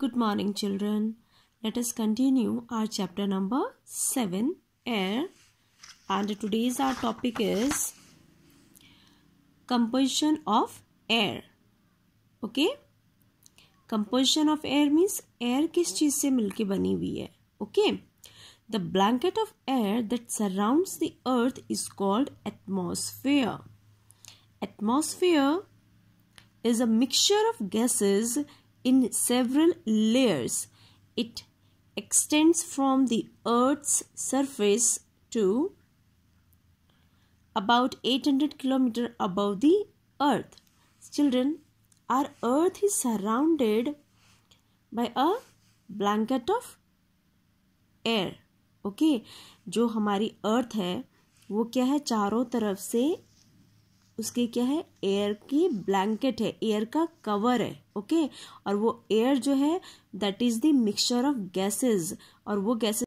Good morning, children. Let us continue our chapter number 7 Air. And today's our topic is Composition of Air. Okay? Composition of air means air kis cheez se milke bani hui hai. Okay? The blanket of air that surrounds the earth is called atmosphere. Atmosphere is a mixture of gases in several layers. It extends from the Earth's surface to about 800 km above the Earth. Children, our Earth is surrounded by a blanket of air. Okay okay? जो हमारी अर्थ है वो क्या है चारों तरफ से उसके क्या है एयर की ब्लैंकेट है एयर का कवर है ओके और वो एयर जो है that is the mixture of gases और वो गैसेस